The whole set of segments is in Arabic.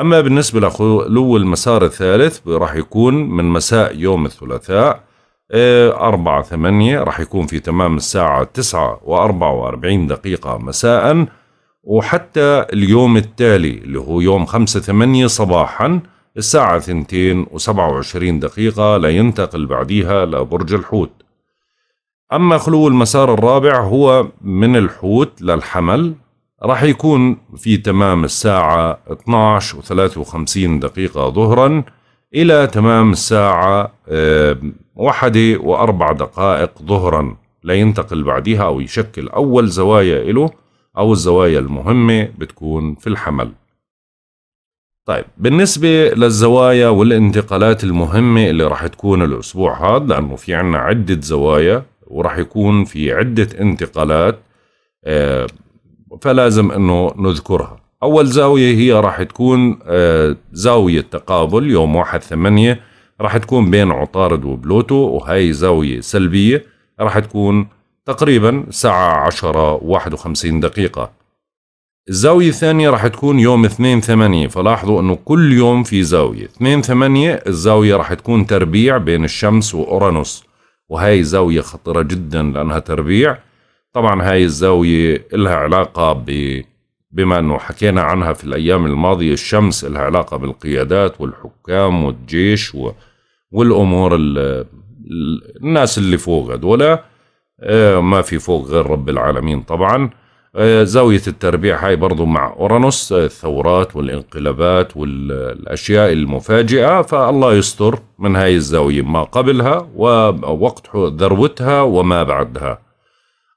أما بالنسبة لخلو المسار الثالث راح يكون من مساء يوم الثلاثاء آه، أربعة ثمانية راح يكون في تمام الساعة تسعة وأربعة وأربعين دقيقة مساء وحتى اليوم التالي اللي هو يوم خمسة ثمانية صباحا الساعة ثنتين وسبعة وعشرين دقيقة لينتقل بعديها لبرج الحوت أما خلو المسار الرابع هو من الحوت للحمل راح يكون في تمام الساعة 12 و53 دقيقة ظهرا إلى تمام الساعة آه، واحدة وأربع دقائق ظهرا لينتقل بعدها أو يشكل أول زوايا إله أو الزوايا المهمة بتكون في الحمل طيب بالنسبة للزوايا والانتقالات المهمة اللي راح تكون الأسبوع هذا لأنه في عنا عدة زوايا وراح يكون في عدة انتقالات آه، فلازم انه نذكرها اول زاويه هي راح تكون آه، زاويه تقابل يوم واحد ثمانية راح تكون بين عطارد وبلوتو وهي زاويه سلبيه راح تكون تقريبا ساعة عشرة واحد وخمسين دقيقة الزاوية الثانية راح تكون يوم اثنين ثمانية فلاحظوا انه كل يوم في زاوية اثنين ثمانية الزاوية راح تكون تربيع بين الشمس واورانوس وهي زاوية خطرة جدا لانها تربيع طبعا هاي الزاوية إلها علاقة ب بما أنه حكينا عنها في الأيام الماضية الشمس إلها علاقة بالقيادات والحكام والجيش و... والأمور ال... الناس اللي فوق هدول آه، ما في فوق غير رب العالمين طبعا آه، زاوية التربيع هاي برضو مع أورانوس آه، الثورات والانقلابات والأشياء المفاجئة فالله يستر من هاي الزاوية ما قبلها ووقت ذروتها وما بعدها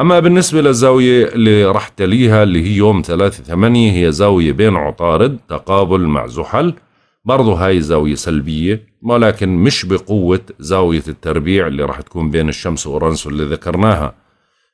أما بالنسبة للزاوية اللي راح تليها اللي هي يوم 3 8 هي زاوية بين عطارد تقابل مع زحل برضو هاي زاوية سلبية ولكن مش بقوة زاوية التربيع اللي راح تكون بين الشمس وأورانسو اللي ذكرناها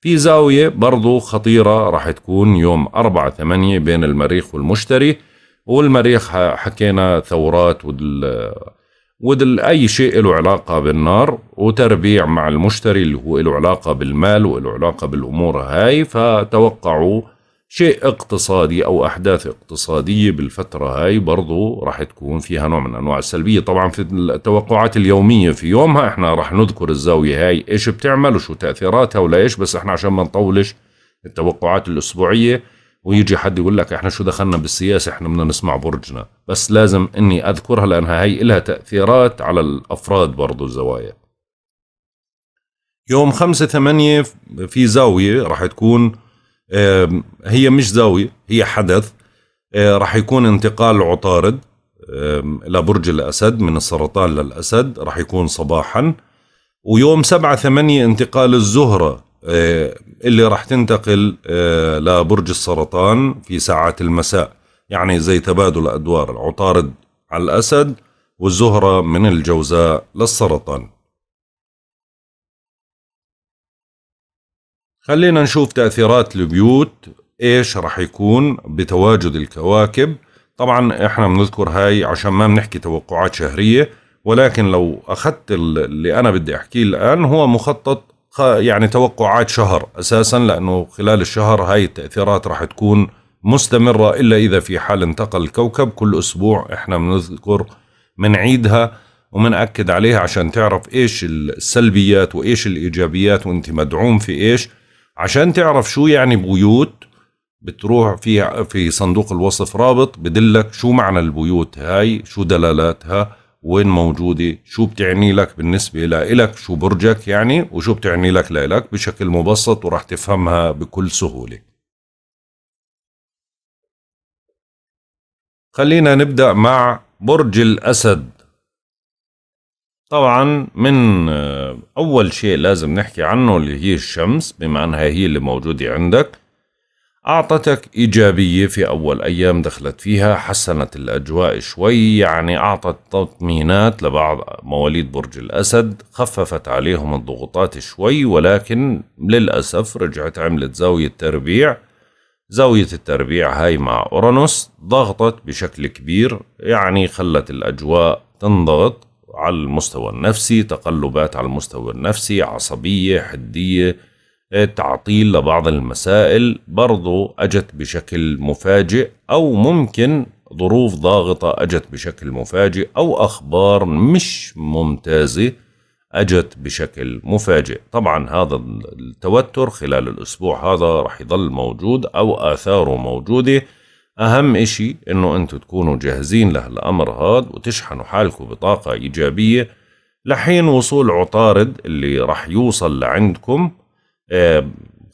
في زاوية برضو خطيرة راح تكون يوم 4 8 بين المريخ والمشتري والمريخ حكينا ثورات وال ودل أي شيء له علاقة بالنار وتربيع مع المشتري اللي هو له علاقة بالمال وله علاقة بالأمور هاي فتوقعوا شيء اقتصادي أو أحداث اقتصادية بالفترة هاي برضو راح تكون فيها نوع من أنواع السلبية طبعا في التوقعات اليومية في يومها احنا راح نذكر الزاوية هاي ايش بتعمل وشو تأثيراتها ولا ايش بس احنا عشان ما نطولش التوقعات الأسبوعية ويجي حد يقول لك احنا شو دخلنا بالسياسه احنا بدنا نسمع برجنا بس لازم اني اذكرها لانها هي لها تاثيرات على الافراد برضو الزوايا يوم خمسة ثمانية في زاوية راح تكون هي مش زاوية هي حدث راح يكون انتقال عطارد لبرج الأسد من السرطان للأسد راح يكون صباحا ويوم سبعة ثمانية انتقال الزهرة آه، اللي راح تنتقل آه، لبرج السرطان في ساعات المساء يعني زي تبادل أدوار العطارد على الأسد والزهرة من الجوزاء للسرطان خلينا نشوف تأثيرات البيوت إيش راح يكون بتواجد الكواكب طبعا إحنا بنذكر هاي عشان ما بنحكي توقعات شهرية ولكن لو أخذت اللي أنا بدي أحكيه الآن هو مخطط يعني توقعات شهر اساسا لانه خلال الشهر هاي التاثيرات راح تكون مستمره الا اذا في حال انتقل الكوكب كل اسبوع احنا بنذكر بنعيدها ومنأكد عليها عشان تعرف ايش السلبيات وايش الايجابيات وانت مدعوم في ايش عشان تعرف شو يعني بيوت بتروح في في صندوق الوصف رابط بدلك شو معنى البيوت هاي شو دلالاتها وين موجودة شو بتعني لك بالنسبة لإلك شو برجك يعني وشو بتعني لك لإلك بشكل مبسط وراح تفهمها بكل سهولة خلينا نبدأ مع برج الأسد طبعا من آه، أول شيء لازم نحكي عنه اللي هي الشمس بما أنها هي اللي موجودة عندك أعطتك إيجابية في أول أيام دخلت فيها حسنت الأجواء شوي يعني أعطت تطمينات لبعض مواليد برج الأسد خففت عليهم الضغوطات شوي ولكن للأسف رجعت عملت زاوية تربيع زاوية التربيع هاي مع أورانوس ضغطت بشكل كبير يعني خلت الأجواء تنضغط على المستوى النفسي تقلبات على المستوى النفسي عصبية حدية تعطيل لبعض المسائل برضو أجت بشكل مفاجئ أو ممكن ظروف ضاغطة أجت بشكل مفاجئ أو أخبار مش ممتازة أجت بشكل مفاجئ طبعا هذا التوتر خلال الأسبوع هذا رح يضل موجود أو آثاره موجودة أهم إشي إنه أنتم تكونوا جاهزين لهالأمر هذا وتشحنوا حالكم بطاقة إيجابية لحين وصول عطارد اللي رح يوصل لعندكم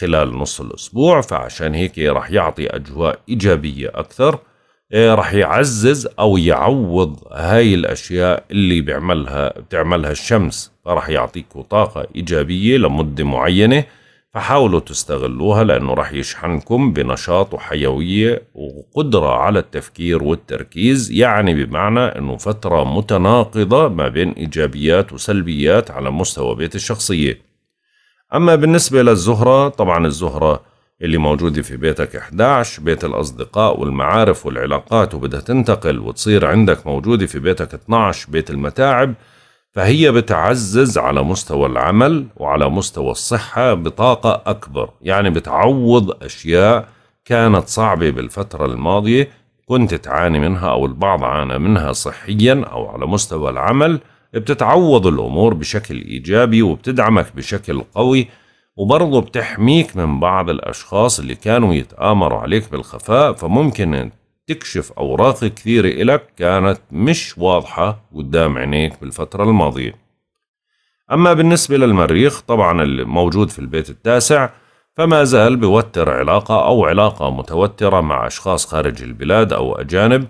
خلال نص الأسبوع فعشان هيك راح يعطي أجواء إيجابية أكثر آه، راح يعزز أو يعوض هاي الأشياء اللي بيعملها بتعملها الشمس فراح يعطيكوا طاقة إيجابية لمدة معينة فحاولوا تستغلوها لأنه راح يشحنكم بنشاط وحيوية وقدرة على التفكير والتركيز يعني بمعنى أنه فترة متناقضة ما بين إيجابيات وسلبيات على مستوى بيت الشخصية أما بالنسبة للزهرة طبعا الزهرة اللي موجودة في بيتك 11 بيت الأصدقاء والمعارف والعلاقات وبدها تنتقل وتصير عندك موجودة في بيتك 12 بيت المتاعب فهي بتعزز على مستوى العمل وعلى مستوى الصحة بطاقة أكبر يعني بتعوض أشياء كانت صعبة بالفترة الماضية كنت تعاني منها أو البعض عانى منها صحيا أو على مستوى العمل بتتعوض الأمور بشكل إيجابي وبتدعمك بشكل قوي وبرضه بتحميك من بعض الأشخاص اللي كانوا يتآمروا عليك بالخفاء فممكن تكشف أوراق كثيرة إلك كانت مش واضحة قدام عينيك بالفترة الماضية أما بالنسبة للمريخ طبعا الموجود في البيت التاسع فما زال بوتر علاقة أو علاقة متوترة مع أشخاص خارج البلاد أو أجانب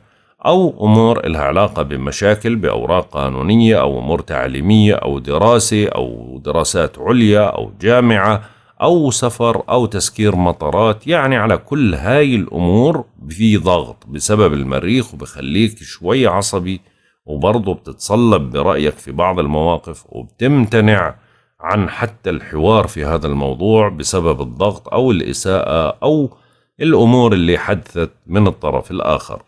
أو أمور إلها علاقة بمشاكل بأوراق قانونية أو أمور تعليمية أو دراسة أو دراسات عليا أو جامعة أو سفر أو تسكير مطارات يعني على كل هاي الأمور في ضغط بسبب المريخ وبخليك شوي عصبي وبرضه بتتصلب برأيك في بعض المواقف وبتمتنع عن حتى الحوار في هذا الموضوع بسبب الضغط أو الإساءة أو الأمور اللي حدثت من الطرف الآخر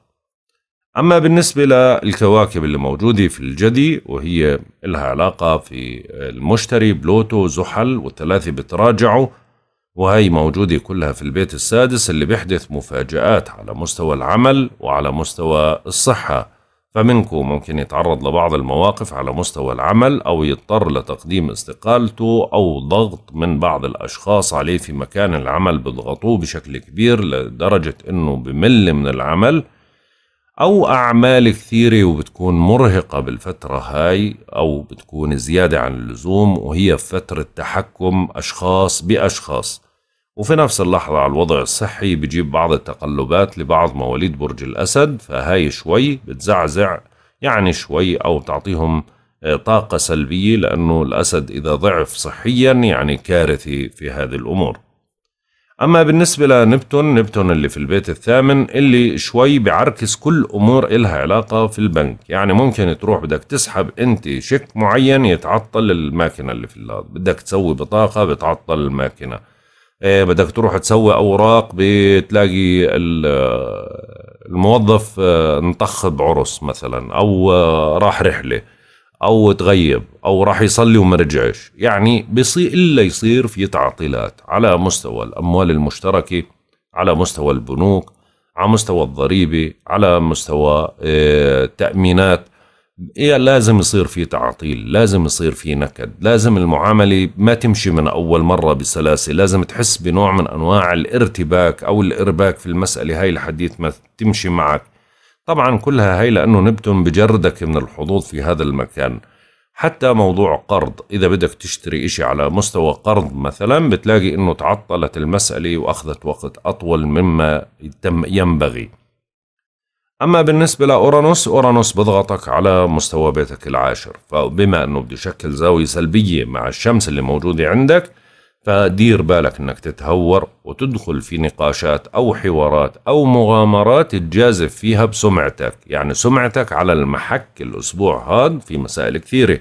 أما بالنسبة للكواكب اللي موجودة في الجدي وهي لها علاقة في المشتري بلوتو زحل والثلاثة بتراجعوا وهي موجودة كلها في البيت السادس اللي بيحدث مفاجآت على مستوى العمل وعلى مستوى الصحة فمنكم ممكن يتعرض لبعض المواقف على مستوى العمل أو يضطر لتقديم استقالته أو ضغط من بعض الأشخاص عليه في مكان العمل بضغطوه بشكل كبير لدرجة أنه بمل من العمل أو أعمال كثيرة وبتكون مرهقة بالفترة هاي أو بتكون زيادة عن اللزوم وهي فترة تحكم أشخاص بأشخاص وفي نفس اللحظة على الوضع الصحي بجيب بعض التقلبات لبعض مواليد برج الأسد فهاي شوي بتزعزع يعني شوي أو بتعطيهم آه، طاقة سلبية لأنه الأسد إذا ضعف صحيا يعني كارثي في هذه الأمور أما بالنسبة لنبتون نبتون اللي في البيت الثامن اللي شوي بعركز كل أمور إلها علاقة في البنك يعني ممكن تروح بدك تسحب أنت شيك معين يتعطل الماكينة اللي في اللاد بدك تسوي بطاقة بتعطل الماكينة إيه، بدك تروح تسوي أوراق بتلاقي الموظف آه، انطخ بعرس مثلا أو آه، راح رحلة او تغيب او راح يصلي وما رجعش يعني بصير الا يصير في تعطيلات على مستوى الاموال المشتركه على مستوى البنوك على مستوى الضريبه على مستوى التامينات آه، إيه لازم يصير في تعطيل لازم يصير في نكد لازم المعامله ما تمشي من اول مره بسلاسه لازم تحس بنوع من انواع الارتباك او الارباك في المساله هاي لحديث ما تمشي معك طبعا كلها هي لأنه نبتون بجردك من الحظوظ في هذا المكان حتى موضوع قرض إذا بدك تشتري إشي على مستوى قرض مثلا بتلاقي أنه تعطلت المسألة وأخذت وقت أطول مما ينبغي أما بالنسبة لأورانوس أورانوس بضغطك على مستوى بيتك العاشر فبما أنه بده يشكل زاوية سلبية مع الشمس اللي موجودة عندك فدير بالك انك تتهور وتدخل في نقاشات او حوارات او مغامرات تجازف فيها بسمعتك يعني سمعتك على المحك الاسبوع هاد في مسائل كثيره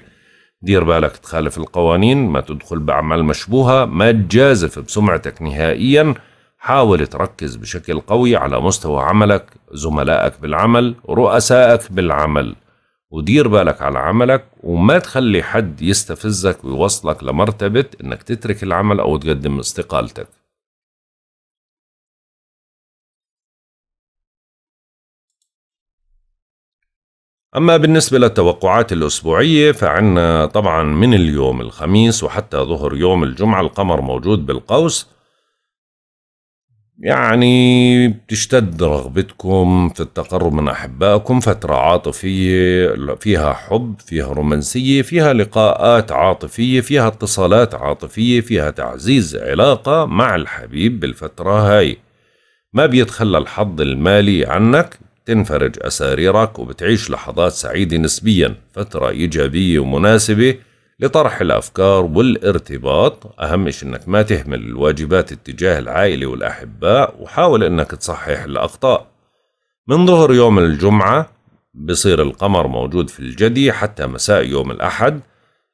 دير بالك تخالف القوانين ما تدخل بأعمال مشبوهة ما تجازف بسمعتك نهائيا حاول تركز بشكل قوي على مستوى عملك زملائك بالعمل رؤسائك بالعمل ودير بالك على عملك وما تخلي حد يستفزك ويوصلك لمرتبة انك تترك العمل او تقدم استقالتك أما بالنسبة للتوقعات الأسبوعية فعنا طبعا من اليوم الخميس وحتى ظهر يوم الجمعة القمر موجود بالقوس يعني بتشتد رغبتكم في التقرب من أحبائكم فترة عاطفية فيها حب فيها رومانسية فيها لقاءات عاطفية فيها اتصالات عاطفية فيها تعزيز علاقة مع الحبيب بالفترة هاي ما بيتخلى الحظ المالي عنك تنفرج أساريرك وبتعيش لحظات سعيدة نسبيا فترة إيجابية ومناسبة لطرح الأفكار والارتباط أهم شيء أنك ما تهمل الواجبات اتجاه العائلة والأحباء وحاول أنك تصحح الأخطاء من ظهر يوم الجمعة بصير القمر موجود في الجدي حتى مساء يوم الأحد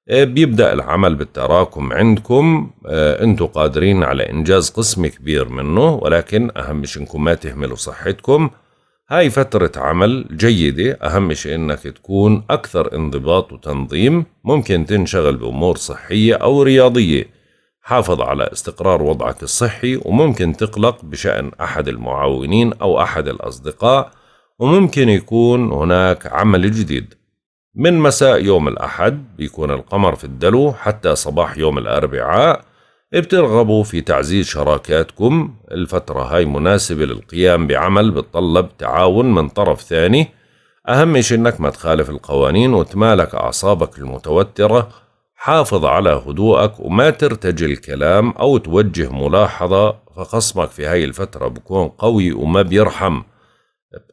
آه، بيبدأ العمل بالتراكم عندكم آه، أنتوا قادرين على إنجاز قسم كبير منه ولكن أهم شيء أنكم ما تهملوا صحتكم هاي فترة عمل جيدة أهم شيء إنك تكون أكثر انضباط وتنظيم ممكن تنشغل بأمور صحية أو رياضية حافظ على استقرار وضعك الصحي وممكن تقلق بشأن أحد المعاونين أو أحد الأصدقاء وممكن يكون هناك عمل جديد من مساء يوم الأحد بيكون القمر في الدلو حتى صباح يوم الأربعاء بترغبوا في تعزيز شراكاتكم الفترة هاي مناسبة للقيام بعمل بتطلب تعاون من طرف ثاني أهم شي إنك ما تخالف القوانين وتمالك أعصابك المتوترة حافظ على هدوءك وما ترتجل كلام أو توجه ملاحظة فخصمك في هاي الفترة بكون قوي وما بيرحم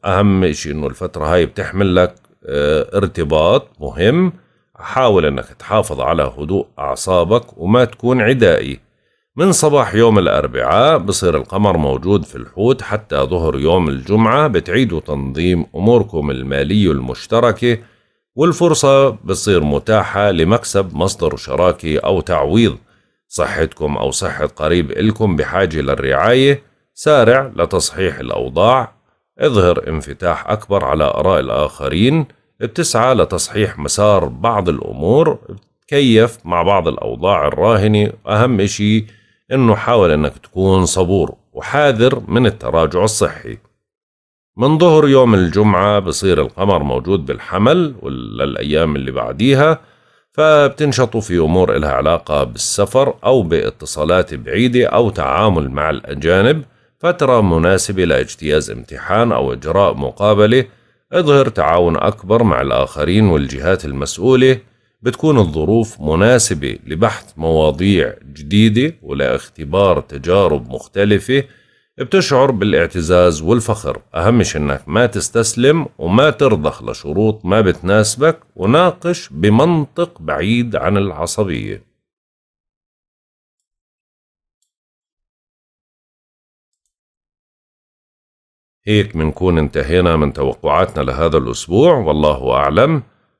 أهم شي إنه الفترة هاي بتحمل لك آه، ارتباط مهم حاول انك تحافظ على هدوء اعصابك وما تكون عدائي من صباح يوم الأربعاء بصير القمر موجود في الحوت حتى ظهر يوم الجمعة بتعيدوا تنظيم أموركم المالية المشتركة والفرصة بتصير متاحة لمكسب مصدر شراكة أو تعويض صحتكم أو صحة قريب إلكم بحاجة للرعاية سارع لتصحيح الأوضاع اظهر انفتاح أكبر على آراء الآخرين بتسعى لتصحيح مسار بعض الأمور بتكيف مع بعض الأوضاع الراهنة أهم شيء أنه حاول أنك تكون صبور وحاذر من التراجع الصحي من ظهر يوم الجمعة بصير القمر موجود بالحمل ولا اللي بعديها فبتنشطوا في أمور إلها علاقة بالسفر أو باتصالات بعيدة أو تعامل مع الأجانب فترة مناسبة لاجتياز امتحان أو إجراء مقابلة اظهر تعاون أكبر مع الآخرين والجهات المسؤولة بتكون الظروف مناسبة لبحث مواضيع جديدة ولاختبار تجارب مختلفة بتشعر بالاعتزاز والفخر أهم شي أنك ما تستسلم وما ترضخ لشروط ما بتناسبك وناقش بمنطق بعيد عن العصبية هيك بنكون انتهينا من توقعاتنا لهذا الأسبوع والله أعلم